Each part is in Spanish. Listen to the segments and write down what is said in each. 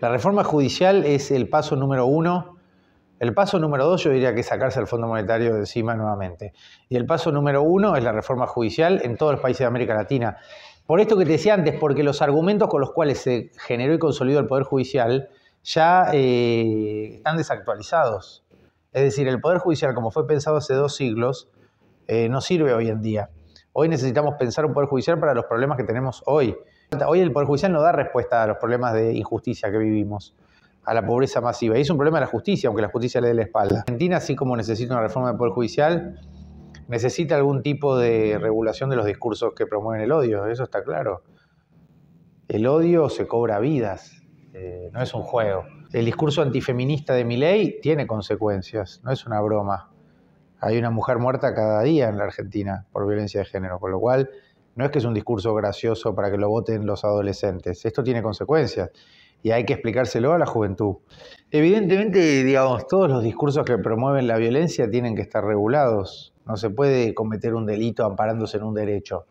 La reforma judicial es el paso número uno. El paso número dos yo diría que es sacarse el Fondo Monetario de encima nuevamente. Y el paso número uno es la reforma judicial en todos los países de América Latina. Por esto que te decía antes, porque los argumentos con los cuales se generó y consolidó el Poder Judicial ya eh, están desactualizados. Es decir, el Poder Judicial, como fue pensado hace dos siglos, eh, no sirve hoy en día. Hoy necesitamos pensar un Poder Judicial para los problemas que tenemos hoy. Hoy el Poder Judicial no da respuesta a los problemas de injusticia que vivimos, a la pobreza masiva. Y es un problema de la justicia, aunque la justicia le dé la espalda. Argentina, así como necesita una reforma del Poder Judicial, necesita algún tipo de regulación de los discursos que promueven el odio, eso está claro. El odio se cobra vidas, eh, no es un juego. El discurso antifeminista de Milei tiene consecuencias, no es una broma. Hay una mujer muerta cada día en la Argentina por violencia de género, con lo cual no es que es un discurso gracioso para que lo voten los adolescentes. Esto tiene consecuencias y hay que explicárselo a la juventud. Evidentemente, digamos, todos los discursos que promueven la violencia tienen que estar regulados. No se puede cometer un delito amparándose en un derecho.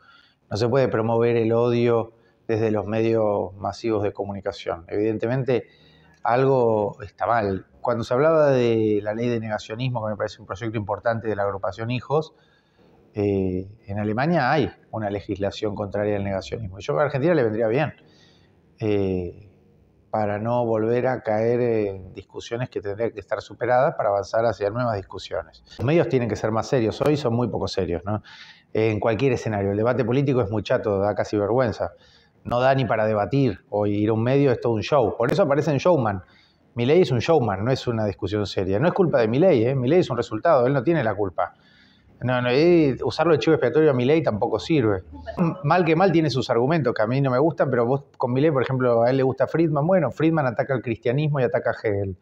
No se puede promover el odio desde los medios masivos de comunicación. Evidentemente, algo está mal. Cuando se hablaba de la ley de negacionismo, que me parece un proyecto importante de la agrupación Hijos, eh, en Alemania hay una legislación contraria al negacionismo. Yo a Argentina le vendría bien eh, para no volver a caer en discusiones que tendrían que estar superadas para avanzar hacia nuevas discusiones. Los medios tienen que ser más serios, hoy son muy poco serios, En cualquier escenario. El debate político es muy chato, da casi vergüenza. No da ni para debatir. Hoy ir a un medio es todo un show. Por eso aparecen showman. ley es un showman, no es una discusión seria. No es culpa de ley, ¿eh? ley es un resultado, él no tiene la culpa. No, no, usarlo de chivo expiatorio a ley tampoco sirve. Mal que mal tiene sus argumentos, que a mí no me gustan, pero vos con ley por ejemplo, a él le gusta Friedman. Bueno, Friedman ataca al cristianismo y ataca a Hegel.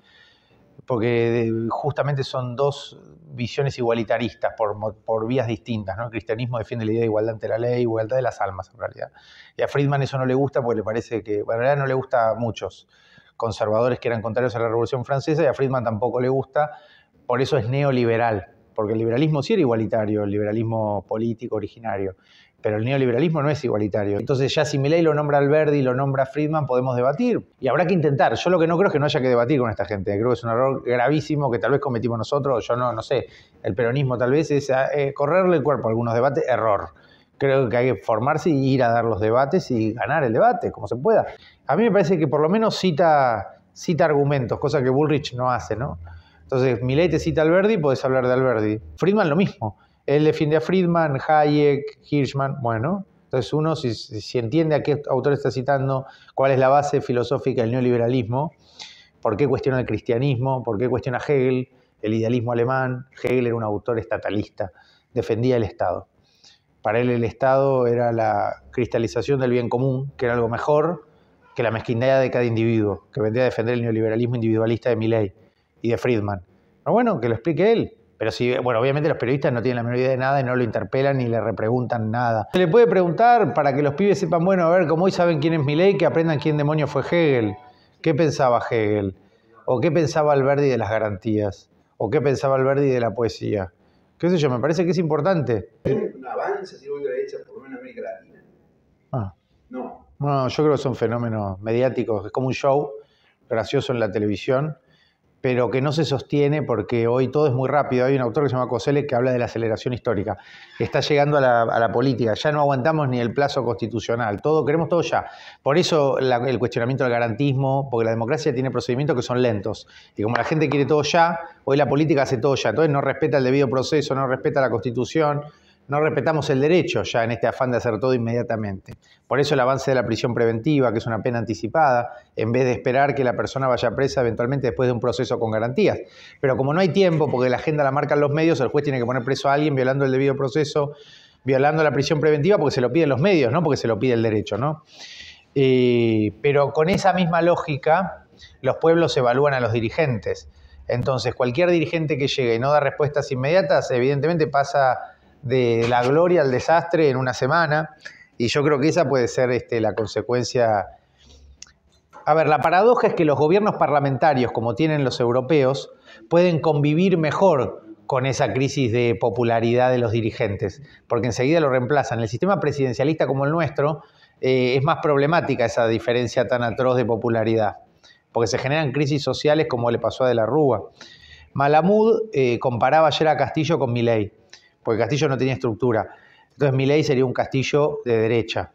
Porque eh, justamente son dos visiones igualitaristas por, vías distintas. ¿no? El cristianismo defiende la idea de igualdad ante la ley, igualdad de las almas en realidad. Y a Friedman eso no le gusta porque le parece que, Bueno, en realidad no le gusta a muchos conservadores que eran contrarios a la Revolución Francesa y a Friedman tampoco le gusta, por eso es neoliberal porque el liberalismo sí era igualitario, el liberalismo político originario, pero el neoliberalismo no es igualitario. Entonces ya si Milei lo nombra y lo nombra Friedman, podemos debatir y habrá que intentar. Yo lo que no creo es que no haya que debatir con esta gente, creo que es un error gravísimo que tal vez cometimos nosotros, yo no, no sé, el peronismo tal vez es ah, eh, correrle el cuerpo a algunos debates, error. Creo que hay que formarse y ir a dar los debates y ganar el debate, como se pueda. A mí me parece que por lo menos cita, cita argumentos, cosa que Bullrich no hace, ¿no? Entonces, Milei te cita Alberdi, podés hablar de Alberdi. Friedman lo mismo. Él defiende a Friedman, Hayek, Hirschman, bueno. Entonces uno, si, si entiende a qué autor está citando, cuál es la base filosófica del neoliberalismo, por qué cuestiona el cristianismo, por qué cuestiona Hegel, el idealismo alemán, Hegel era un autor estatalista, defendía el Estado. Para él el Estado era la cristalización del bien común, que era algo mejor que la mezquindad de cada individuo, que vendría a defender el neoliberalismo individualista de Milley y de Friedman. Pero bueno, que lo explique él. Pero si, bueno, obviamente los periodistas no tienen la menor idea de nada y no lo interpelan ni le repreguntan nada. Se le puede preguntar para que los pibes sepan, bueno, a ver, como hoy saben quién es Milei, que aprendan quién demonio fue Hegel. ¿Qué pensaba Hegel? ¿O qué pensaba Alberti de las garantías? ¿O qué pensaba Alberti de la poesía? ¿Qué sé yo? Me parece que es importante. avance por Latina. Ah. No. No, yo creo que es un fenómeno mediático. Es como un show gracioso en la televisión pero que no se sostiene porque hoy todo es muy rápido. Hay un autor que se llama Cosele que habla de la aceleración histórica. Está llegando a la, política, ya no aguantamos ni el plazo constitucional, todo, queremos todo ya. Por eso el cuestionamiento del garantismo, porque la democracia tiene procedimientos que son lentos. Y como la gente quiere todo ya, hoy la política hace todo ya. Entonces no respeta el debido proceso, no respeta la constitución, no respetamos el derecho ya en este afán de hacer todo inmediatamente. Por eso el avance de la prisión preventiva, que es una pena anticipada, en vez de esperar que la persona vaya presa eventualmente después de un proceso con garantías. Pero como no hay tiempo, porque la agenda la marcan los medios, el juez tiene que poner preso a alguien violando el debido proceso, violando la prisión preventiva porque se lo piden los medios, no porque se lo pide el derecho, ¿no? Eh, pero con esa misma lógica, los pueblos evalúan a los dirigentes. Entonces, cualquier dirigente que llegue y no da respuestas inmediatas, evidentemente pasa de la gloria al desastre en una semana. Y yo creo que esa puede ser este, la consecuencia. A ver, la paradoja es que los gobiernos parlamentarios, como tienen los europeos, pueden convivir mejor con esa crisis de popularidad de los dirigentes, porque enseguida lo reemplazan. El sistema presidencialista como el nuestro eh, es más problemática esa diferencia tan atroz de popularidad, porque se generan crisis sociales como le pasó a De la Rúa. Malamud eh, comparaba ayer a Castillo con Milei porque Castillo no tenía estructura. Entonces ley sería un Castillo de derecha,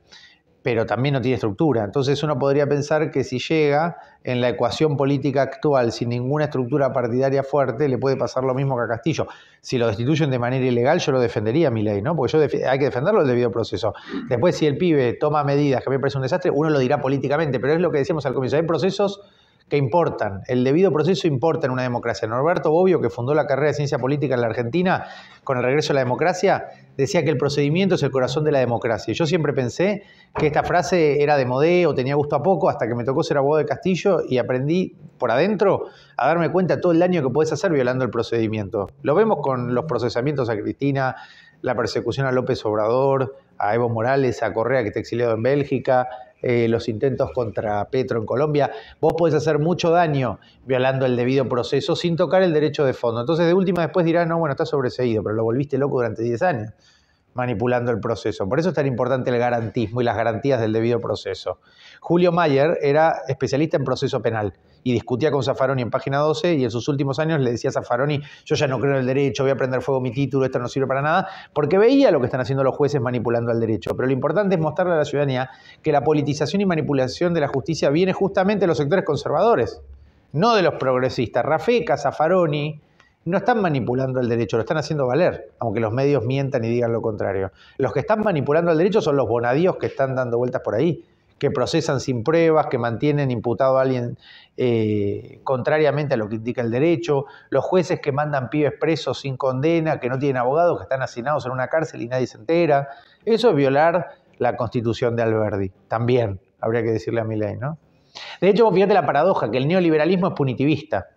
pero también no tiene estructura. Entonces uno podría pensar que si llega en la ecuación política actual sin ninguna estructura partidaria fuerte, le puede pasar lo mismo que a Castillo. Si lo destituyen de manera ilegal, yo lo defendería mi ley, ¿no? Porque yo hay que defenderlo el debido proceso. Después si el pibe toma medidas que a mí me parece un desastre, uno lo dirá políticamente, pero es lo que decíamos al comienzo, hay procesos que importan. El debido proceso importa en una democracia. Norberto Bobbio, que fundó la carrera de ciencia política en la Argentina con el regreso a la democracia, decía que el procedimiento es el corazón de la democracia. Yo siempre pensé que esta frase era de modé o tenía gusto a poco, hasta que me tocó ser abogado de Castillo y aprendí por adentro a darme cuenta todo el daño que puedes hacer violando el procedimiento. Lo vemos con los procesamientos a Cristina, la persecución a López Obrador, a Evo Morales, a Correa que está exiliado en Bélgica, eh, los intentos contra Petro en Colombia, vos podés hacer mucho daño violando el debido proceso sin tocar el derecho de fondo. Entonces, de última, después dirán, no, bueno, está sobreseído, pero lo volviste loco durante 10 años manipulando el proceso. Por eso es tan importante el garantismo y las garantías del debido proceso. Julio Mayer era especialista en proceso penal y discutía con Zaffaroni en página 12 y en sus últimos años le decía a Zaffaroni, yo ya no creo en el derecho, voy a prender fuego mi título, esto no sirve para nada, porque veía lo que están haciendo los jueces manipulando el derecho. Pero lo importante es mostrarle a la ciudadanía que la politización y manipulación de la justicia viene justamente de los sectores conservadores, no de los progresistas. Rafeca, Zaffaroni, no están manipulando el derecho, lo están haciendo valer, aunque los medios mientan y digan lo contrario. Los que están manipulando el derecho son los bonadíos que están dando vueltas por ahí, que procesan sin pruebas, que mantienen imputado a alguien eh, contrariamente a lo que indica el derecho, los jueces que mandan pibes presos sin condena, que no tienen abogados, que están hacinados en una cárcel y nadie se entera. Eso es violar la constitución de Alberdi, también, habría que decirle a mi ley, ¿no? De hecho, fíjate la paradoja, que el neoliberalismo es punitivista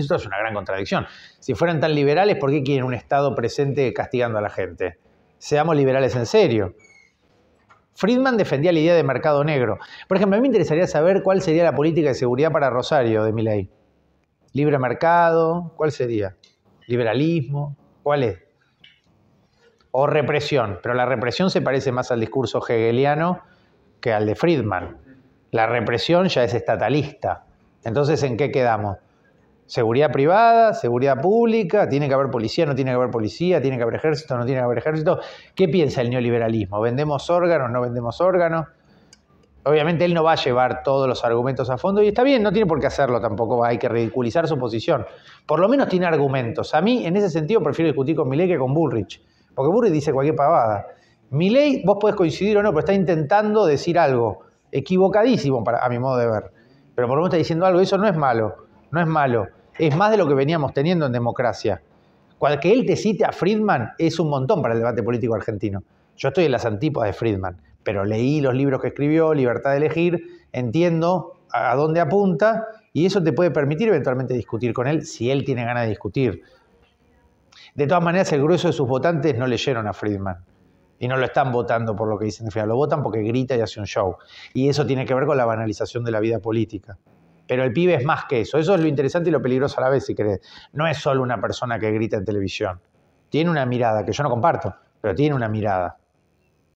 esto es una gran contradicción. Si fueran tan liberales, ¿por qué quieren un Estado presente castigando a la gente? Seamos liberales en serio. Friedman defendía la idea de mercado negro. Por ejemplo, a mí me interesaría saber cuál sería la política de seguridad para Rosario de Miley. ¿Libre mercado? ¿Cuál sería? ¿Liberalismo? ¿Cuál es? O represión, pero la represión se parece más al discurso hegeliano que al de Friedman. La represión ya es estatalista. Entonces, ¿en qué quedamos? Seguridad privada, seguridad pública, tiene que haber policía, no tiene que haber policía, tiene que haber ejército, no tiene que haber ejército. ¿Qué piensa el neoliberalismo? ¿Vendemos órganos, no vendemos órganos? Obviamente él no va a llevar todos los argumentos a fondo y está bien, no tiene por qué hacerlo tampoco, hay que ridiculizar su posición. Por lo menos tiene argumentos. A mí, en ese sentido, prefiero discutir con Milei que con Bullrich, porque Bullrich dice cualquier pavada. Milei, vos podés coincidir o no, pero está intentando decir algo equivocadísimo para, a mi modo de ver. Pero por lo menos está diciendo algo, eso no es malo, no es malo es más de lo que veníamos teniendo en democracia. Cual que él te cite a Friedman es un montón para el debate político argentino. Yo estoy en las antípodas de Friedman, pero leí los libros que escribió, Libertad de Elegir, entiendo a dónde apunta y eso te puede permitir eventualmente discutir con él si él tiene ganas de discutir. De todas maneras, el grueso de sus votantes no leyeron a Friedman y no lo están votando por lo que dicen en lo votan porque grita y hace un show. Y eso tiene que ver con la banalización de la vida política. Pero el pibe es más que eso. Eso es lo interesante y lo peligroso a la vez, si querés. No es solo una persona que grita en televisión. Tiene una mirada, que yo no comparto, pero tiene una mirada.